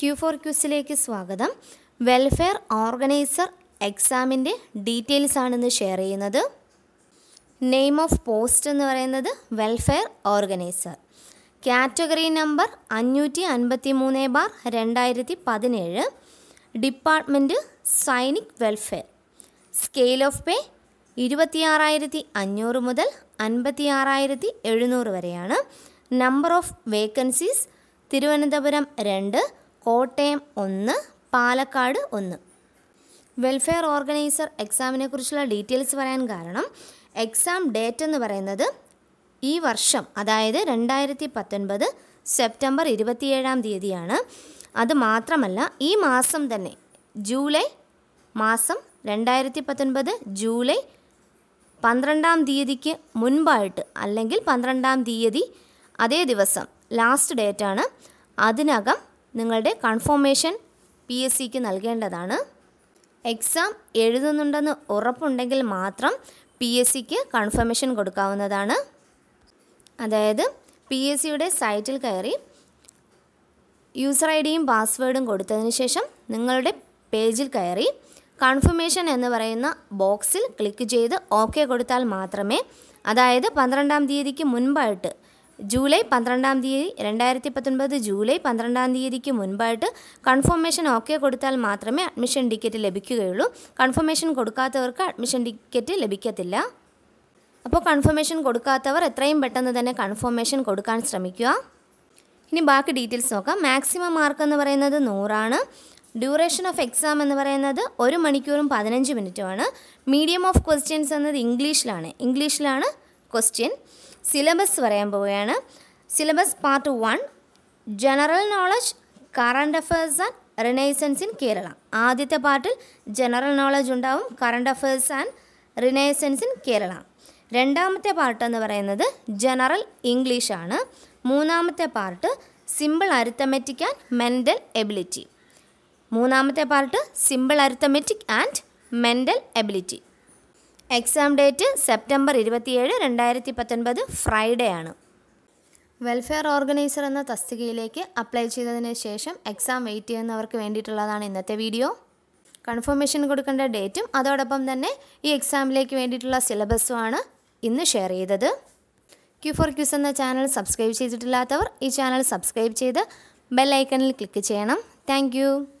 Q for ക്യൂസിലേക്ക് സ്വാഗതം welfare organiser എക്സാമിൻ്റെ ഡീറ്റെയിൽസ് ആണെന്ന് ഷെയർ ചെയ്യുന്നത് നെയിം ഓഫ് പോസ്റ്റ് എന്ന് പറയുന്നത് വെൽഫെയർ ഓർഗനൈസർ കാറ്റഗറി നമ്പർ അഞ്ഞൂറ്റി അൻപത്തി മൂന്ന് ബാർ രണ്ടായിരത്തി പതിനേഴ് department Sainik welfare scale of pay ഇരുപത്തിയാറായിരത്തി അഞ്ഞൂറ് മുതൽ അൻപത്തിയാറായിരത്തി എഴുന്നൂറ് വരെയാണ് നമ്പർ ഓഫ് വേക്കൻസീസ് തിരുവനന്തപുരം രണ്ട് കോട്ടയം ഒന്ന് പാലക്കാട് ഒന്ന് വെൽഫെയർ ഓർഗനൈസർ എക്സാമിനെ കുറിച്ചുള്ള ഡീറ്റെയിൽസ് പറയാൻ കാരണം എക്സാം ഡേറ്റ് എന്ന് പറയുന്നത് ഈ വർഷം അതായത് രണ്ടായിരത്തി പത്തൊൻപത് സെപ്റ്റംബർ ഇരുപത്തിയേഴാം തീയതിയാണ് അത് മാത്രമല്ല ഈ മാസം തന്നെ ജൂലൈ മാസം രണ്ടായിരത്തി പത്തൊൻപത് ജൂലൈ പന്ത്രണ്ടാം തീയതിക്ക് മുൻപായിട്ട് അല്ലെങ്കിൽ പന്ത്രണ്ടാം തീയതി അതേ ദിവസം ലാസ്റ്റ് ഡേറ്റാണ് അതിനകം നിങ്ങളുടെ കൺഫോമേഷൻ പി എസ് സിക്ക് നൽകേണ്ടതാണ് എക്സാം എഴുതുന്നുണ്ടെന്ന് ഉറപ്പുണ്ടെങ്കിൽ മാത്രം പി എസ് സിക്ക് കൺഫർമേഷൻ കൊടുക്കാവുന്നതാണ് അതായത് പി എസ് സിയുടെ സൈറ്റിൽ കയറി യൂസർ ഐ ഡിയും പാസ്വേഡും കൊടുത്തതിന് ശേഷം നിങ്ങളുടെ പേജിൽ കയറി കൺഫർമേഷൻ എന്ന് പറയുന്ന ബോക്സിൽ ക്ലിക്ക് ചെയ്ത് ഓക്കെ കൊടുത്താൽ മാത്രമേ അതായത് പന്ത്രണ്ടാം തീയതിക്ക് മുൻപായിട്ട് ജൂലൈ പന്ത്രണ്ടാം തീയതി രണ്ടായിരത്തി പത്തൊൻപത് ജൂലൈ പന്ത്രണ്ടാം തീയതിക്ക് മുൻപായിട്ട് കൺഫർമേഷൻ ഓക്കെ കൊടുത്താൽ മാത്രമേ അഡ്മിഷൻ ടിക്കറ്റ് ലഭിക്കുകയുള്ളൂ കൺഫർമേഷൻ കൊടുക്കാത്തവർക്ക് അഡ്മിഷൻ ടിക്കറ്റ് ലഭിക്കത്തില്ല അപ്പോൾ കൺഫർമേഷൻ കൊടുക്കാത്തവർ എത്രയും പെട്ടെന്ന് തന്നെ കൺഫർമേഷൻ കൊടുക്കാൻ ശ്രമിക്കുക ഇനി ബാക്കി ഡീറ്റെയിൽസ് നോക്കാം മാക്സിമം മാർക്ക് എന്ന് പറയുന്നത് നൂറാണ് ഡ്യൂറേഷൻ ഓഫ് എക്സാം എന്ന് പറയുന്നത് ഒരു മണിക്കൂറും പതിനഞ്ച് മിനിറ്റുമാണ് മീഡിയം ഓഫ് ക്വസ്റ്റ്യൻസ് എന്നത് ഇംഗ്ലീഷിലാണ് ഇംഗ്ലീഷിലാണ് ക്വസ്റ്റ്യൻ സിലബസ് പറയാൻ പോവുകയാണ് syllabus part one general knowledge current affairs and renaissance in Kerala ആദ്യത്തെ പാർട്ടിൽ ജനറൽ നോളജ് ഉണ്ടാവും current affairs and renaissance in Kerala രണ്ടാമത്തെ പാർട്ട് എന്ന് പറയുന്നത് ജനറൽ ഇംഗ്ലീഷാണ് മൂന്നാമത്തെ part simple arithmetic and mental ability മൂന്നാമത്തെ part simple arithmetic and mental ability exam date September ഇരുപത്തിയേഴ് രണ്ടായിരത്തി പത്തൊൻപത് ഫ്രൈഡേ ആണ് വെൽഫെയർ ഓർഗനൈസർ എന്ന തസ്തികയിലേക്ക് അപ്ലൈ ചെയ്തതിന് ശേഷം എക്സാം വെയിറ്റ് ചെയ്യുന്നവർക്ക് വേണ്ടിയിട്ടുള്ളതാണ് ഇന്നത്തെ വീഡിയോ കൺഫർമേഷൻ കൊടുക്കേണ്ട ഡേറ്റും അതോടൊപ്പം തന്നെ ഈ എക്സാമിലേക്ക് വേണ്ടിയിട്ടുള്ള സിലബസുമാണ് ഇന്ന് ഷെയർ ചെയ്തത് ക്യൂ ഫോർ ക്യൂസ് എന്ന ചാനൽ സബ്സ്ക്രൈബ് ചെയ്തിട്ടില്ലാത്തവർ ഈ ചാനൽ സബ്സ്ക്രൈബ് ചെയ്ത് ബെൽ ഐക്കണിൽ ക്ലിക്ക് ചെയ്യണം താങ്ക്